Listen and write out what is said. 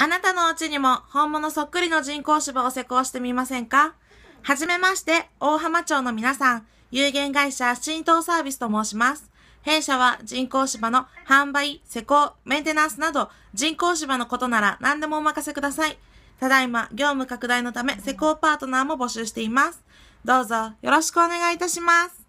あなたのうちにも本物そっくりの人工芝を施工してみませんかはじめまして、大浜町の皆さん、有限会社浸透サービスと申します。弊社は人工芝の販売、施工、メンテナンスなど人工芝のことなら何でもお任せください。ただいま業務拡大のため施工パートナーも募集しています。どうぞよろしくお願いいたします。